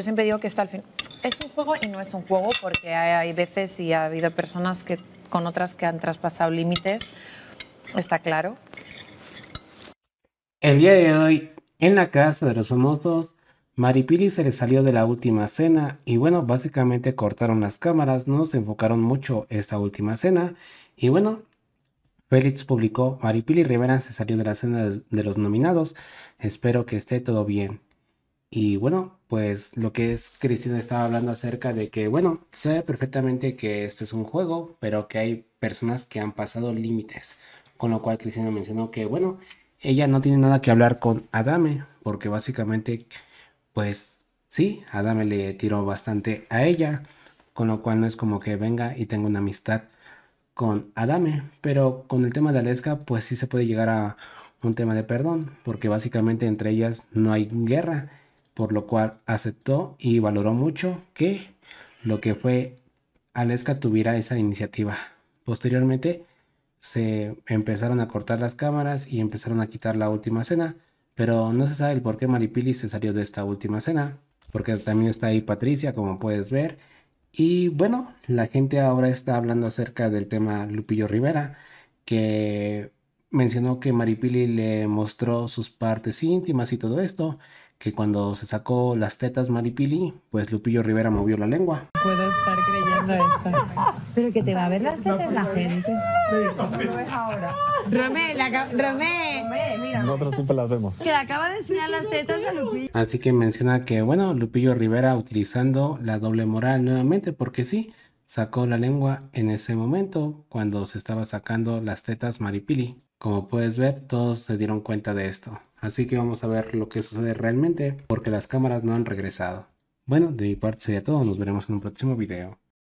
Yo siempre digo que esto al fin es un juego y no es un juego porque hay, veces y ha habido personas que con otras que han traspasado límites, está claro. El día de hoy, en la casa de los famosos, Maripili se le salió de la última cena y bueno, básicamente cortaron las cámaras, no se enfocaron mucho esta última cena y bueno, Félix publicó, Maripili Rivera se salió de la cena de los nominados, espero que esté todo bien. Y bueno, pues lo que es Cristina estaba hablando acerca de que, bueno, sabe perfectamente que este es un juego, pero que hay personas que han pasado límites. Con lo cual Cristina mencionó que, bueno, ella no tiene nada que hablar con Adame, porque básicamente, pues sí, Adame le tiró bastante a ella, con lo cual no es como que venga y tenga una amistad con Adame, pero con el tema de Aleska, pues sí se puede llegar a un tema de perdón, porque básicamente entre ellas no hay guerra por lo cual aceptó y valoró mucho que lo que fue Aleska tuviera esa iniciativa. Posteriormente se empezaron a cortar las cámaras y empezaron a quitar la última cena, pero no se sabe el por qué Maripili se salió de esta última cena, porque también está ahí Patricia, como puedes ver. Y bueno, la gente ahora está hablando acerca del tema Lupillo Rivera, que mencionó que Maripili le mostró sus partes íntimas y todo esto, que cuando se sacó las tetas Maripili, pues Lupillo Rivera movió la lengua. Puedo estar creyendo esto. Pero que te va a ver las tetas la gente. No Romé, Romé. Nosotros siempre las vemos. Que le acaba de enseñar las tetas a Lupillo. Así que menciona que, bueno, Lupillo Rivera utilizando la doble moral nuevamente, porque sí, sacó la lengua en ese momento cuando se estaba sacando las tetas Maripili. Como puedes ver, todos se dieron cuenta de esto, así que vamos a ver lo que sucede realmente porque las cámaras no han regresado. Bueno, de mi parte sería todo, nos veremos en un próximo video.